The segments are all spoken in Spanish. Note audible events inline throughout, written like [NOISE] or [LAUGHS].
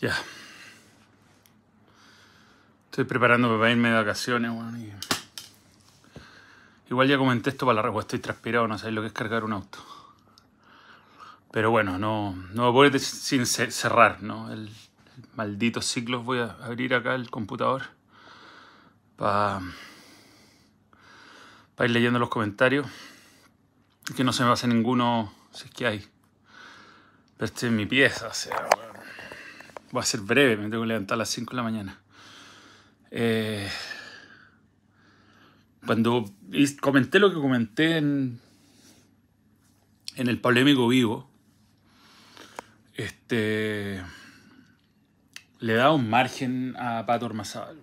Ya. Estoy preparándome para irme de vacaciones, Igual ya comenté esto para la respuesta, estoy transpirado, no sabéis lo que es cargar un auto. Pero bueno, no, no sin cerrar, ¿no? El, maldito ciclo, Voy a abrir acá el computador para ir leyendo los comentarios. Que no se me pase ninguno, si es que hay. Pero este es mi pieza, o sea, Voy a ser breve, me tengo que levantar a las 5 de la mañana. Eh, cuando comenté lo que comenté en, en el polémico vivo, este, le daba un margen a Pato Ormazal.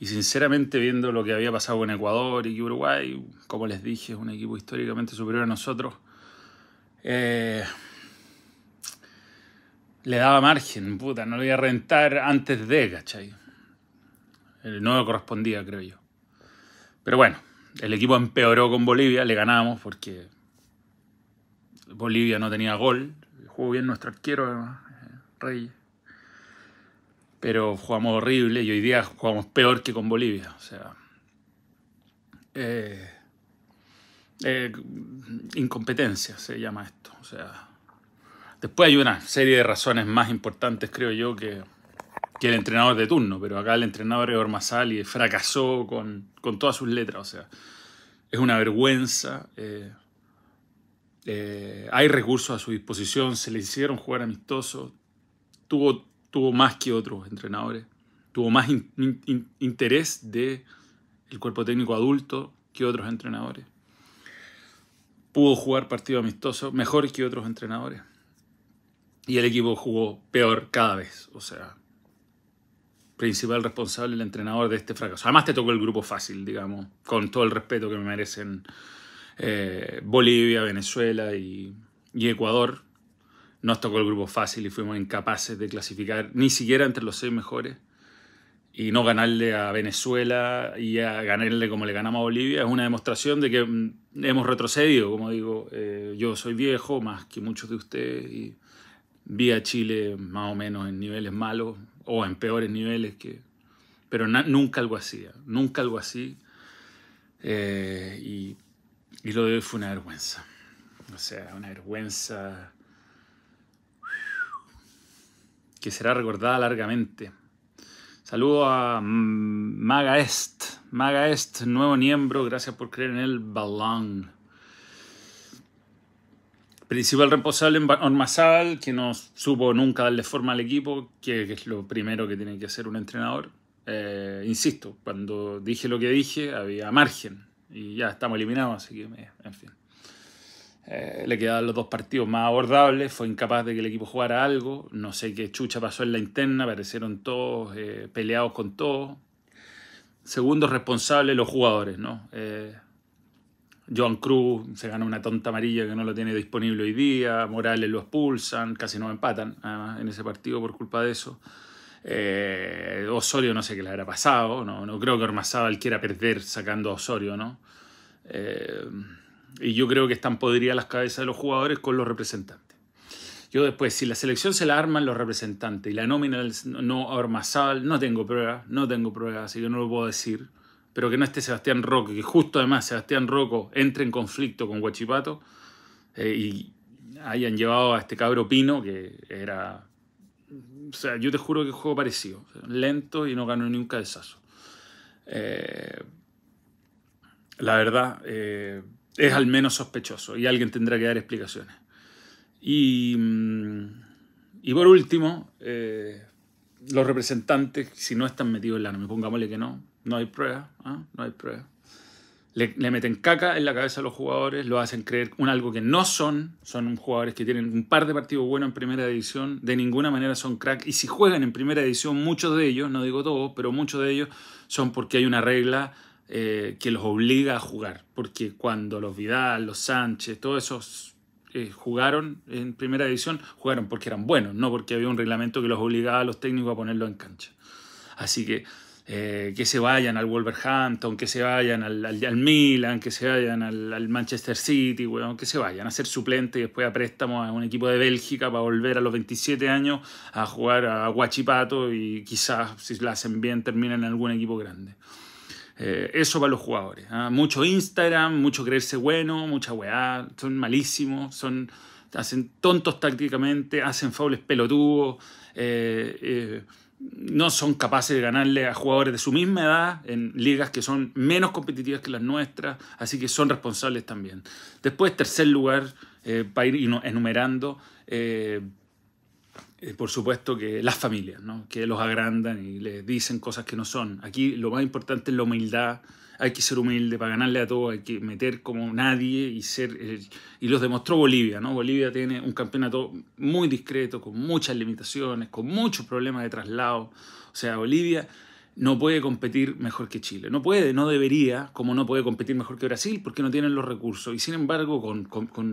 Y sinceramente, viendo lo que había pasado con Ecuador y Uruguay, como les dije, es un equipo históricamente superior a nosotros. Eh, le daba margen, puta, no lo iba a rentar antes de, ¿cachai? No me correspondía, creo yo. Pero bueno, el equipo empeoró con Bolivia, le ganamos porque Bolivia no tenía gol, jugó bien nuestro arquero, además, eh, Reyes. Pero jugamos horrible y hoy día jugamos peor que con Bolivia, o sea. Eh, eh, incompetencia se llama esto, o sea Después hay una serie de razones más importantes, creo yo, que, el entrenador de turno, pero acá el entrenador de y fracasó con, todas sus letras, o sea, es una vergüenza. Eh, eh, hay recursos a su disposición, se le hicieron jugar amistosos, tuvo, tuvo más que otros entrenadores, tuvo más interés del cuerpo técnico adulto que otros entrenadores, pudo jugar partido amistoso mejor que otros entrenadores y el equipo jugó peor cada vez. O sea, principal responsable, el entrenador de este fracaso. Además te tocó el grupo fácil, digamos, con todo el respeto que me merecen eh, Bolivia, Venezuela y, Ecuador. Nos tocó el grupo fácil y fuimos incapaces de clasificar ni siquiera entre los seis mejores. Y no ganarle a Venezuela y a ganarle como le ganamos a Bolivia es una demostración de que mm, hemos retrocedido, como digo. Eh, yo soy viejo, más que muchos de ustedes. Y, vi a Chile más o menos en niveles malos o en peores niveles que... Pero nunca algo así, ¿eh? nunca algo así. Eh, y, y lo de hoy fue una vergüenza. O sea, una vergüenza que será recordada largamente. Saludo a Maga Est, Maga Est, nuevo miembro, gracias por creer en el balón principal responsable en que no supo nunca darle forma al equipo, que es lo primero que tiene que hacer un entrenador. Eh, insisto, cuando dije lo que dije, había margen y ya estamos eliminados, así que, eh, en fin. Eh, le quedaban los dos partidos más abordables, fue incapaz de que el equipo jugara algo, no sé qué chucha pasó en la interna, aparecieron todos peleados con todos. Segundo responsable, los jugadores, ¿no? John Cruz se gana una tonta amarilla que no lo tiene disponible hoy día. Morales lo expulsan, casi no empatan ah, en ese partido por culpa de eso. Eh, Osorio no sé qué le habrá pasado, no, creo que Ormazábal quiera perder sacando a Osorio, ¿no? Eh, y yo creo que están podridas las cabezas de los jugadores con los representantes. Yo después, si la selección se la arman los representantes y la nómina no a Ormazábal, no tengo pruebas, no tengo pruebas, así que no lo puedo decir pero que no esté Sebastián Roque, que justo además Sebastián Roco entre en conflicto con Huachipato eh, y hayan llevado a este cabro Pino, que era... O sea, yo te juro que juego parecido, lento y no ganó ni un cabezazo. Eh, la verdad, eh, es al menos sospechoso y alguien tendrá que dar explicaciones. Y, mm, por último, los representantes, si no están metidos en la me pongámosle que no, no hay prueba, ¿ah? no hay prueba. Le, meten caca en la cabeza a los jugadores, lo hacen creer un algo que no son. Son jugadores que tienen un par de partidos buenos en primera edición, de ninguna manera son crack. Y si juegan en primera edición, muchos de ellos, no digo todos, pero muchos de ellos son porque hay una regla eh, que los obliga a jugar. Porque cuando los Vidal, los Sánchez, todos esos eh, jugaron en primera división, jugaron porque eran buenos, no porque había un reglamento que los obligaba a los técnicos a ponerlo en cancha. Así que eh, que se vayan al Wolverhampton, que se vayan al, al, Milan, que se vayan al, Manchester City, que se vayan a ser suplente y después a préstamo a un equipo de Bélgica para volver a los 27 años a jugar a Guachipato y quizás si lo hacen bien terminen en algún equipo grande. Eh, eso para los jugadores. ¿ah? Mucho Instagram, mucho creerse bueno, mucha weá. Son malísimos, son, hacen tontos tácticamente, hacen faules pelotudos. Eh, eh, no son capaces de ganarle a jugadores de su misma edad en ligas que son menos competitivas que las nuestras, así que son responsables también. Después, tercer lugar, para ir enumerando, eh, por supuesto, que las familias, ¿no? que los agrandan y les dicen cosas que no son. Aquí lo más importante es la humildad, hay que ser humilde para ganarle a todo, hay que meter como nadie y ser... Eh, y los demostró Bolivia, ¿no? Bolivia tiene un campeonato muy discreto, con muchas limitaciones, con muchos problemas de traslado. O sea, Bolivia no puede competir mejor que Chile. No puede, no debería, como no puede competir mejor que Brasil, porque no tienen los recursos. Y sin embargo, con,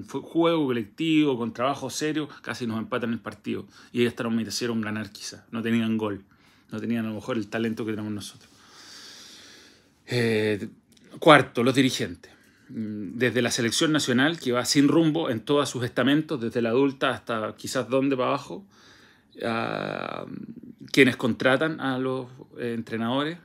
juego colectivo, con trabajo serio, casi nos empatan el partido. Y ellos hasta nos a ganar quizás. No tenían gol. No tenían a lo mejor el talento que tenemos nosotros. Eh, cuarto, los dirigentes. Mm, desde la selección nacional, que va sin rumbo en todos sus estamentos, desde la adulta hasta quizás dónde va abajo, quienes contratan a los eh, entrenadores.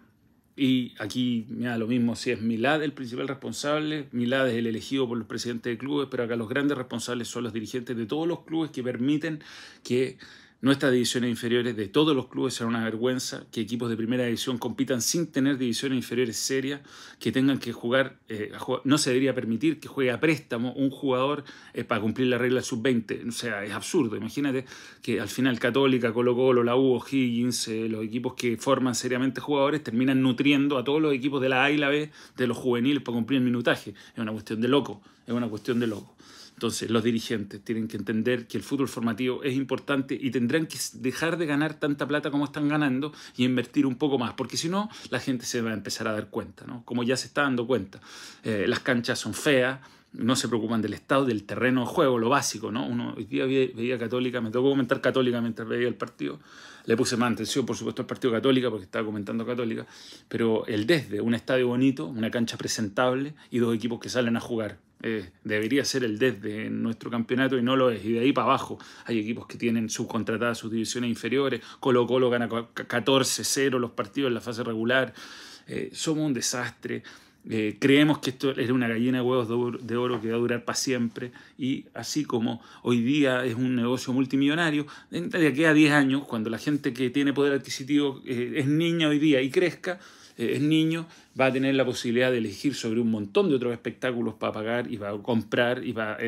Y aquí me da lo mismo si es Milad el principal responsable. Milad es el elegido por los presidentes de clubes, pero acá los grandes responsables son los dirigentes de todos los clubes que permiten que Nuestras divisiones inferiores de todos los clubes será una vergüenza que equipos de primera división compitan sin tener divisiones inferiores serias, que tengan que jugar, eh, no se debería permitir que juegue a préstamo un jugador eh, para cumplir la regla sub-20. O sea, es absurdo. Imagínate que al final Católica, Colo Colo, la U, Higgins, eh, los equipos que forman seriamente jugadores terminan nutriendo a todos los equipos de la A y la B de los juveniles para cumplir el minutaje. Es una cuestión de loco, es una cuestión de loco. Entonces, los dirigentes tienen que entender que el fútbol formativo es importante y tendrán que dejar de ganar tanta plata como están ganando y invertir un poco más, porque si no, la gente se va a empezar a dar cuenta, ¿no? Como ya se está dando cuenta. Eh, las canchas son feas, no se preocupan del estado del terreno de juego, lo básico, ¿no? Uno hoy día veía, Católica, me tocó comentar Católica mientras veía el partido. Le puse más atención, por supuesto, al partido Católica, porque estaba comentando Católica, pero el desde, un estadio bonito, una cancha presentable y dos equipos que salen a jugar. Eh, debería ser el desde de nuestro campeonato y no lo es. Y de ahí para abajo hay equipos que tienen subcontratadas sus divisiones inferiores. Colo Colo gana 14-0 los partidos en la fase regular. Eh, somos un desastre. Eh, creemos que esto es una gallina de huevos de oro, que va a durar para siempre y así como hoy día es un negocio multimillonario, de aquí a 10 años, cuando la gente que tiene poder adquisitivo eh, es niña hoy día y crezca, eh, es niño, va a tener la posibilidad de elegir sobre un montón de otros espectáculos para pagar y para comprar y para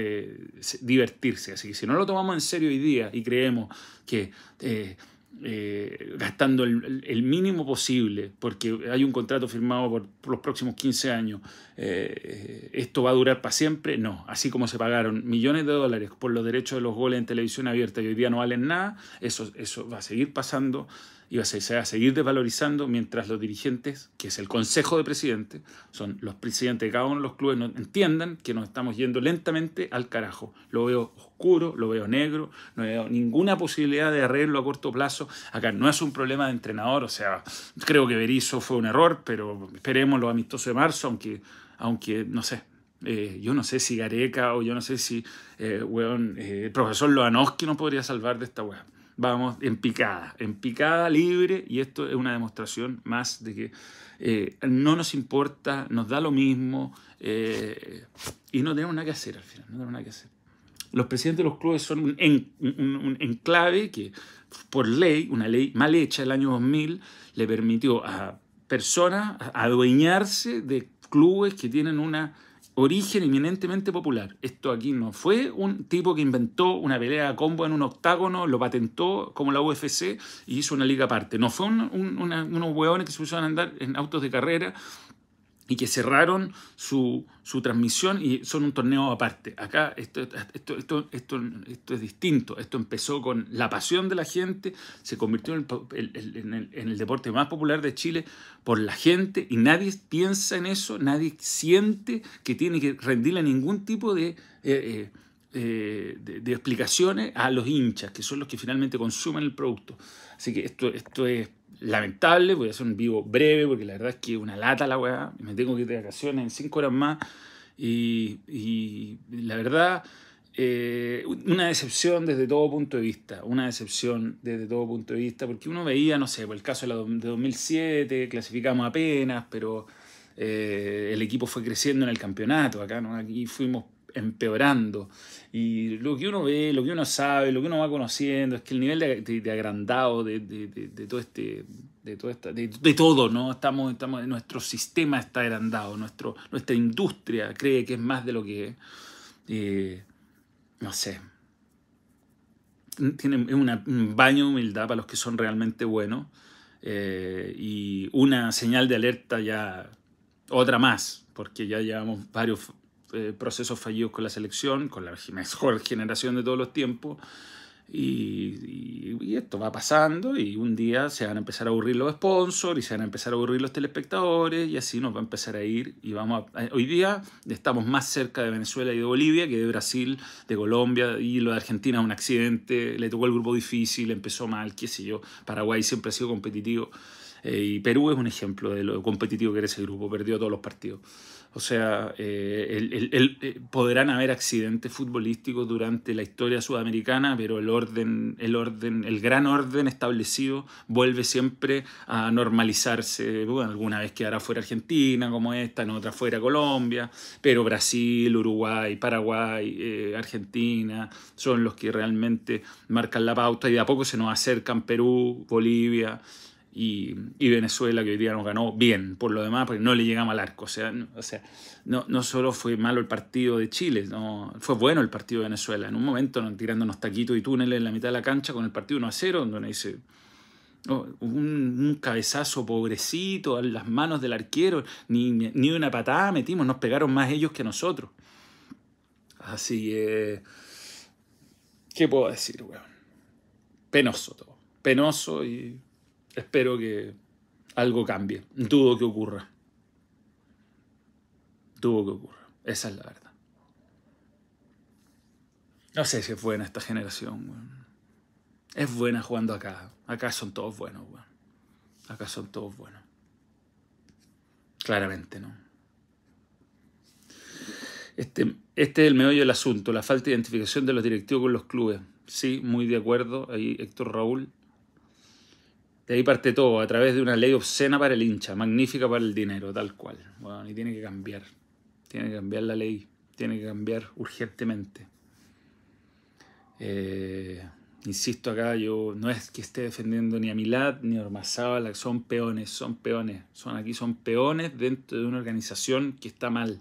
divertirse. Así que si no lo tomamos en serio hoy día y creemos que eh, gastando el, mínimo posible, porque hay un contrato firmado por, los próximos 15 años, eh, ¿esto va a durar para siempre? No, así como se pagaron millones de dólares por los derechos de los goles en televisión abierta y hoy día no valen nada, eso, eso va a seguir pasando y va a seguir desvalorizando mientras los dirigentes, que es el Consejo de Presidentes, son los presidentes de cada uno de los clubes, no entiendan que nos estamos yendo lentamente al carajo. Lo veo oscuro, lo veo negro, no veo ninguna posibilidad de arreglarlo a corto plazo. Acá no es un problema de entrenador, o sea, creo que Berizzo fue un error, pero esperemos lo amistoso de marzo, aunque, aunque no sé, eh, yo no sé si Gareca o yo no sé si eh, eh, el profesor Loanoski no podría salvar de esta weá vamos en picada, en picada libre, y esto es una demostración más de que eh, no nos importa, nos da lo mismo, eh, y no tenemos nada que hacer al final, no tenemos nada que hacer. Los presidentes de los clubes son un, un enclave que por ley, una ley mal hecha del año 2000, le permitió a personas adueñarse de clubes que tienen una origen eminentemente popular. Esto aquí no fue un tipo que inventó una pelea de combo en un octágono, lo patentó como la UFC y hizo una liga aparte. No fue un, unos hueones que se usan a andar en autos de carrera y que cerraron su, transmisión y son un torneo aparte. Acá esto, esto, es distinto. Esto empezó con la pasión de la gente, se convirtió en el, en, el, deporte más popular de Chile por la gente y nadie piensa en eso, nadie siente que tiene que rendirle ningún tipo de... Eh, eh, eh, de, explicaciones a los hinchas, que son los que finalmente consumen el producto. Así que esto, esto es lamentable, voy a hacer un vivo breve porque la verdad es que una lata la weá, me tengo que ir de vacaciones en cinco horas más y, la verdad, eh, una decepción desde todo punto de vista, una decepción desde todo punto de vista, porque uno veía, no sé, por el caso de, 2007, clasificamos apenas, pero eh, el equipo fue creciendo en el campeonato, acá ¿no? aquí fuimos empeorando. Y lo que uno ve, lo que uno sabe, lo que uno va conociendo, es que el nivel de, agrandado de, todo este... De, todo de, todo, ¿no? Estamos, estamos, nuestro sistema está agrandado, nuestro, nuestra industria cree que es más de lo que es. Eh, no sé. Tiene una, un baño de humildad para los que son realmente buenos. Eh, y una señal de alerta ya, otra más, porque ya llevamos varios eh, procesos fallidos con la selección, con la [LAUGHS] mejor generación de todos los tiempos. Y, esto va pasando y un día se van a empezar a aburrir los sponsors y se van a empezar a aburrir los telespectadores y así nos va a empezar a ir y vamos eh, hoy día estamos más cerca de Venezuela y de Bolivia que de Brasil, de Colombia y lo de Argentina un accidente, le tocó el grupo difícil, empezó mal, qué sé yo, Paraguay siempre ha sido competitivo eh, y Perú es un ejemplo de lo competitivo que era ese grupo, perdió todos los partidos. O sea, eh, el, eh, podrán haber accidentes futbolísticos durante la historia sudamericana, pero el orden, el orden, el gran orden establecido vuelve siempre a normalizarse. alguna vez quedará fuera Argentina, como esta, en otra fuera Colombia, pero Brasil, Uruguay, Paraguay, eh, Argentina son los que realmente marcan la pauta y de a poco se nos acercan Perú, Bolivia y, y, Venezuela, que hoy día nos ganó bien, por lo demás, porque no le llegamos al arco. O sea, no, o sea, no, no solo fue malo el partido de Chile, no, fue bueno el partido de Venezuela. En un momento, ¿no? tirándonos taquitos y túneles en la mitad de la cancha con el partido 1 a 0, donde dice, un, un, cabezazo pobrecito a las manos del arquero, ni, ni una patada metimos, nos pegaron más ellos que nosotros. Así que, ¿qué puedo decir, weón? Penoso todo. Penoso y espero que algo cambie. Dudo que ocurra. Dudo que ocurra. Esa es la verdad. No sé si es buena esta generación, Es buena jugando acá. Acá son todos buenos, Acá son todos buenos. Claramente, ¿no? Este, este es el meollo del asunto, la falta de identificación de los directivos con los clubes. Sí, muy de acuerdo. Ahí Héctor Raúl. De ahí parte todo, a través de una ley obscena para el hincha, magnífica para el dinero, tal cual. Bueno, y tiene que cambiar. Tiene que cambiar la ley. Tiene que cambiar urgentemente. Eh, insisto acá, yo no es que esté defendiendo ni a Milad ni a Ormazábal, son peones, son peones. Son aquí, son peones dentro de una organización que está mal.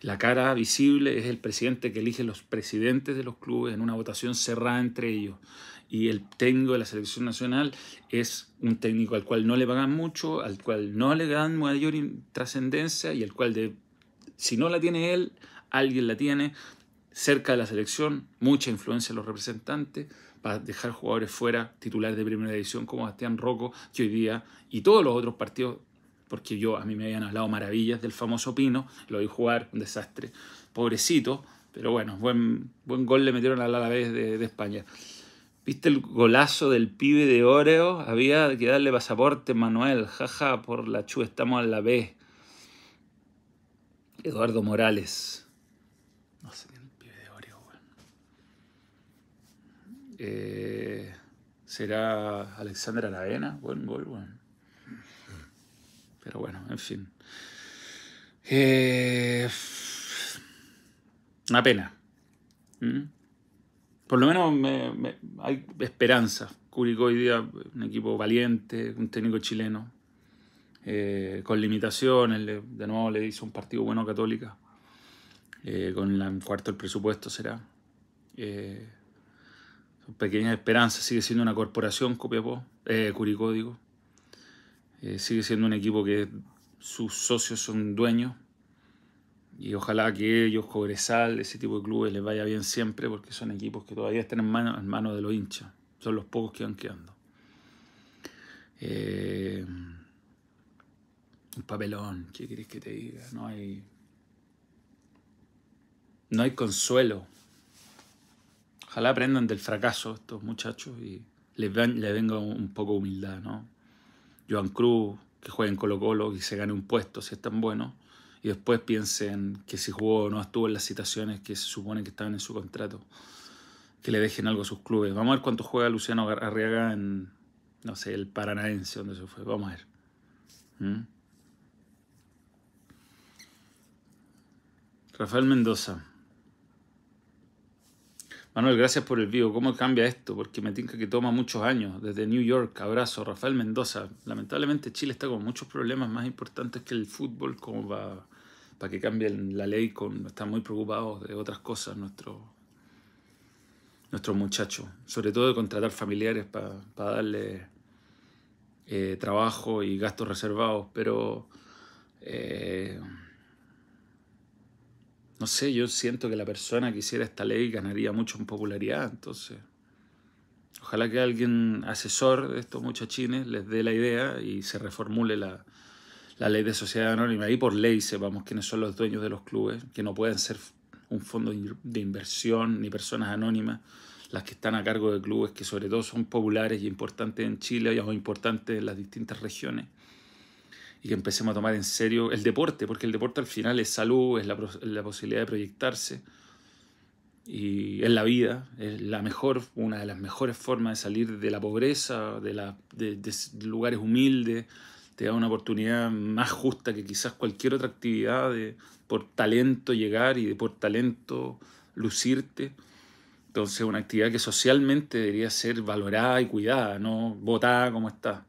La cara visible es el presidente que elige los presidentes de los clubes en una votación cerrada entre ellos y el técnico de la selección nacional es un técnico al cual no le pagan mucho, al cual no le dan mayor trascendencia y al cual si no la tiene él, alguien la tiene cerca de la selección, mucha influencia de los representantes para dejar jugadores fuera, titulares de primera división como Bastián Rocco, que hoy día, y todos los otros partidos, porque yo a mí me habían hablado maravillas del famoso Pino, lo vi jugar, un desastre, pobrecito, pero bueno, buen, buen gol le metieron al Alavés vez de España. ¿Viste el golazo del pibe de Oreo? Había que darle pasaporte, Manuel. Jaja, por la chu, estamos a la B. Eduardo Morales. No sé quién el pibe de Oreo, bueno. Eh, ¿Será Alexandra Aravena? Buen gol, bueno. Pero bueno, en fin. Eh, una pena. ¿Mm? por lo menos hay esperanza. Curicó hoy día un equipo valiente, un técnico chileno, eh, con limitaciones, de nuevo le hizo un partido bueno a Católica, eh, con la, cuarto el presupuesto será. Eh, pequeñas esperanzas, sigue siendo una corporación Copiapó, eh, Curicó digo. sigue siendo un equipo que sus socios son dueños y ojalá que ellos, Cobresal, ese tipo de clubes les vaya bien siempre porque son equipos que todavía están en manos de los hinchas. Son los pocos que van quedando. Eh, un papelón, ¿qué querés que te diga? No hay, no hay consuelo. Ojalá aprendan del fracaso estos muchachos y les, venga un poco humildad, ¿no? Joan Cruz, que juegue en Colo Colo y se gane un puesto si es tan bueno y después piensen que si jugó o no estuvo en las citaciones que se supone que estaban en su contrato, que le dejen algo a sus clubes. Vamos a ver cuánto juega Luciano Arriaga en, no sé, el Paranaense, donde se fue. Vamos a ver. ¿Mm? Rafael Mendoza. Manuel, gracias por el vivo. ¿Cómo cambia esto? Porque me tinca que toma muchos años. Desde New York, abrazo. Rafael Mendoza. Lamentablemente Chile está con muchos problemas más importantes que el fútbol como va para que cambien la ley, con, están muy preocupados de otras cosas nuestros nuestros muchachos, sobre todo de contratar familiares para darle eh, trabajo y gastos reservados, pero eh, no sé, yo siento que la persona que hiciera esta ley ganaría mucho en popularidad, entonces ojalá que alguien asesor de estos muchachines les dé la idea y se reformule la, la ley de sociedad anónima. y por ley sepamos quiénes son los dueños de los clubes, que no pueden ser un fondo de inversión ni personas anónimas las que están a cargo de clubes que sobre todo son populares y importantes en Chile o importantes en las distintas regiones. Y que empecemos a tomar en serio el deporte, porque el deporte al final es salud, es la, posibilidad de proyectarse y es la vida, es la mejor, una de las mejores formas de salir de la pobreza, de, la, de lugares humildes, te da una oportunidad más justa que quizás cualquier otra actividad de por talento llegar y de por talento lucirte. Entonces, una actividad que socialmente debería ser valorada y cuidada, no votada como está.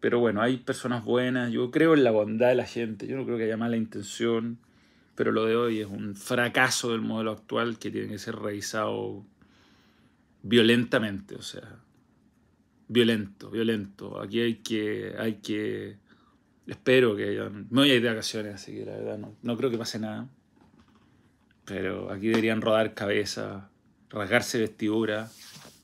Pero bueno, hay personas buenas, yo creo en la bondad de la gente, yo no creo que haya mala intención, pero lo de hoy es un fracaso del modelo actual que tiene que ser revisado violentamente, o sea, violento, violento. Aquí hay que, hay que, espero que no me voy a ir de vacaciones, así que la verdad no, no creo que pase nada. Pero aquí deberían rodar cabezas, rasgarse vestiduras,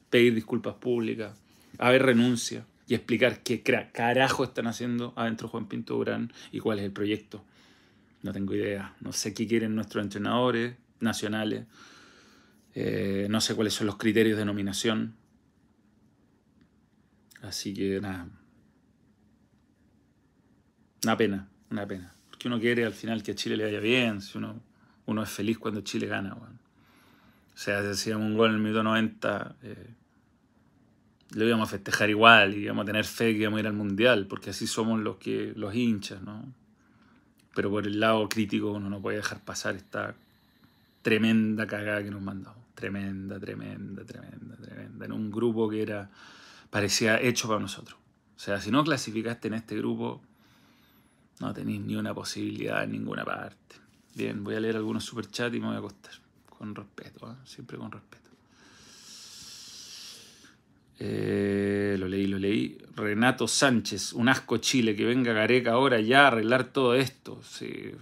pedir disculpas públicas, haber renuncia y explicar qué carajo están haciendo adentro Juan Pinto Durán y cuál es el proyecto. No tengo idea, no sé qué quieren nuestros entrenadores nacionales, eh, no sé cuáles son los criterios de nominación, Así que nada. Una pena, una pena. Porque uno quiere al final que a Chile le vaya bien. Si uno, uno es feliz cuando Chile gana, O sea, si hacíamos un gol en el minuto 90, eh, lo íbamos a festejar igual íbamos a tener fe que íbamos a ir al mundial, porque así somos los, que, los hinchas, ¿no? Pero por el lado crítico uno no puede dejar pasar esta tremenda cagada que nos mandó. Tremenda, tremenda, tremenda, tremenda. En un grupo que era parecía hecho para nosotros. O sea, si no clasificaste en este grupo, no tenéis ni una posibilidad en ninguna parte. Bien, voy a leer algunos superchats y me voy a acostar. Con respeto, ¿eh? siempre con respeto. Eh, lo leí, lo leí. Renato Sánchez, un asco Chile, que venga Gareca ahora ya a arreglar todo esto. Sí.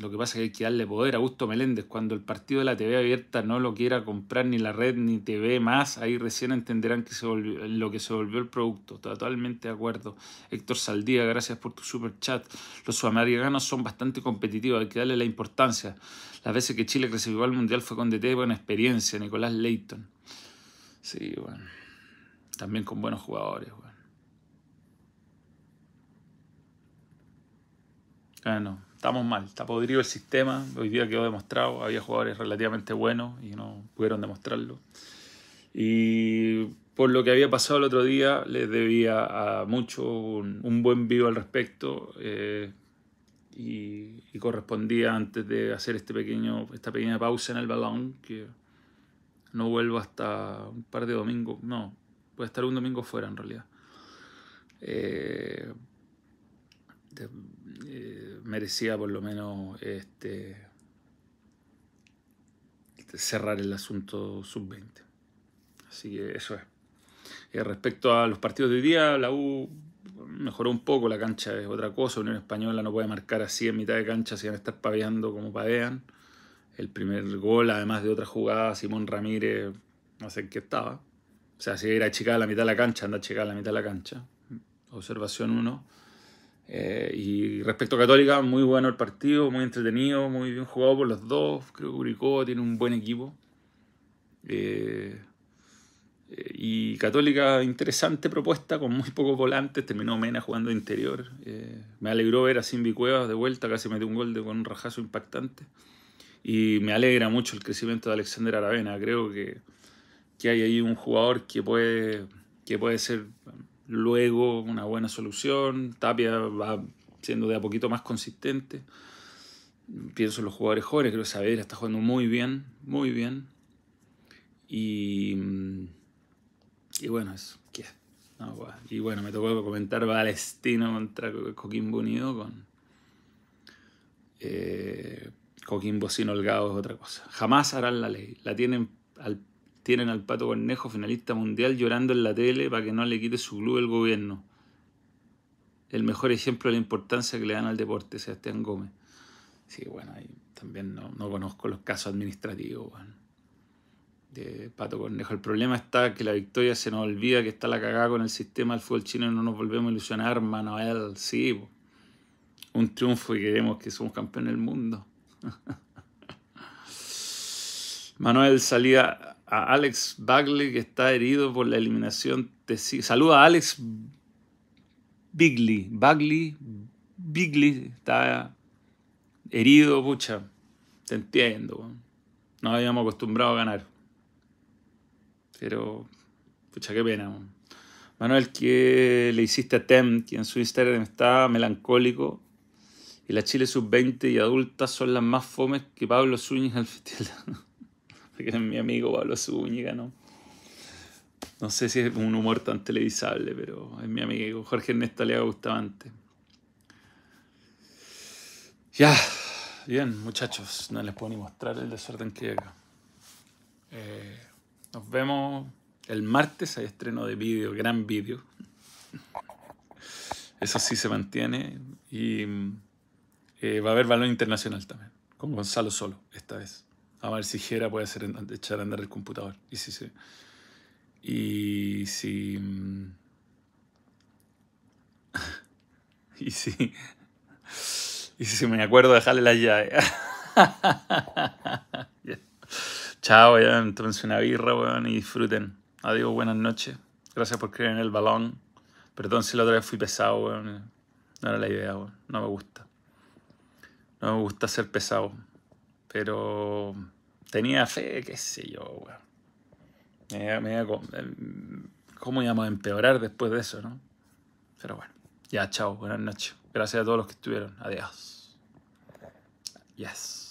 Lo que pasa es que hay que darle poder a Augusto Meléndez. Cuando el partido de la TV abierta no lo quiera comprar ni la red ni TV más, ahí recién entenderán que se lo que se volvió el producto. Totalmente de acuerdo. Héctor Saldía, gracias por tu super chat. Los sudamericanos son bastante competitivos, hay que darle la importancia. Las veces que Chile recibió al Mundial fue con DT y buena experiencia, Nicolás Leighton. Sí, bueno. También con buenos jugadores, bueno. Ah, no estamos mal, está podrido el sistema, hoy día quedó demostrado, había jugadores relativamente buenos y no pudieron demostrarlo. Y por lo que había pasado el otro día, les debía a mucho un, buen vivo al respecto eh, y, correspondía antes de hacer este pequeño, esta pequeña pausa en el balón, que no vuelvo hasta un par de domingos, no, puede a estar un domingo fuera en realidad. Eh, eh, merecía por lo menos este, cerrar el asunto sub-20. Así que eso es. Eh, respecto a los partidos de hoy día, la U mejoró un poco, la cancha es otra cosa, Unión Española no puede marcar así en mitad de cancha si van a estar padeando como padean El primer gol, además de otra jugada, Simón Ramírez, no sé en qué estaba. O sea, si era chica la mitad de la cancha, anda chica la mitad de la cancha. Observación 1 eh, y respecto a Católica, muy bueno el partido, muy entretenido, muy bien jugado por los dos. Creo que Uricó tiene un buen equipo. Eh, eh, y Católica, interesante propuesta, con muy pocos volantes. Terminó Mena jugando de interior. me alegró ver a Simbi Cuevas de vuelta, casi metió un gol con un rajazo impactante. Y me alegra mucho el crecimiento de Alexander Aravena. Creo que, hay ahí un jugador que puede, que puede ser luego una buena solución, Tapia va siendo de a poquito más consistente. Pienso en los jugadores jóvenes, creo que Saavedra está jugando muy bien, muy bien. Y, mm, bueno, eso. y bueno, me tocó comentar Valestino contra Coquimbo Unido con eh, Coquimbo sin holgado es otra cosa. Jamás harán la ley, la tienen al tienen al Pato Cornejo, finalista mundial, llorando en la tele para que no le quite su club el gobierno. El mejor ejemplo de la importancia que le dan al deporte, Sebastián Gómez. Sí, bueno, ahí también no, conozco los casos administrativos, De Pato Cornejo. El problema está que la victoria se nos olvida que está la cagada con el sistema del fútbol chino y no nos volvemos a ilusionar, Manuel. Sí, un triunfo y queremos que somos campeón del mundo. [LAUGHS] Manuel salía a Alex Bagley que está herido por la eliminación. Saluda a Alex Bigley. Bagley, Bigley está herido, pucha. Te entiendo, no habíamos acostumbrado a ganar. Pero, pucha, qué pena. Manuel, que le hiciste a Tem, que en su Instagram está melancólico? Y la Chile sub-20 y adultas son las más fomes que Pablo Zúñiga al festival. [LAUGHS] [LAUGHS] que mi amigo Pablo Zúñiga, ¿no? No sé si es un humor tan televisable, pero es mi amigo. Jorge Ernesto le Bustamante. Ya, bien, muchachos. No les puedo ni mostrar el desorden que hay acá. Eh, nos vemos el martes. Hay estreno de vídeo, gran vídeo. Eso sí se mantiene. Y eh, va a haber balón internacional también, con Gonzalo solo, esta vez a ver si Jera puede hacer, echar a andar el computador. Y sí, sí. Y si. Mm, [LAUGHS] y sí Y si me acuerdo, dejarle la llave. [LAUGHS] Chao, ya. Tómense una birra, weón, y disfruten. Adiós, buenas noches. Gracias por creer en el balón. Perdón si la otra vez fui pesado, weón. No era la idea, weón. No me gusta. No me gusta ser pesado. Pero tenía fe, qué sé yo, Me, me, em, ¿Cómo íbamos a empeorar después de eso, no? Pero bueno, ya, chao, buenas noches. Gracias a todos los que estuvieron. Adiós. Yes.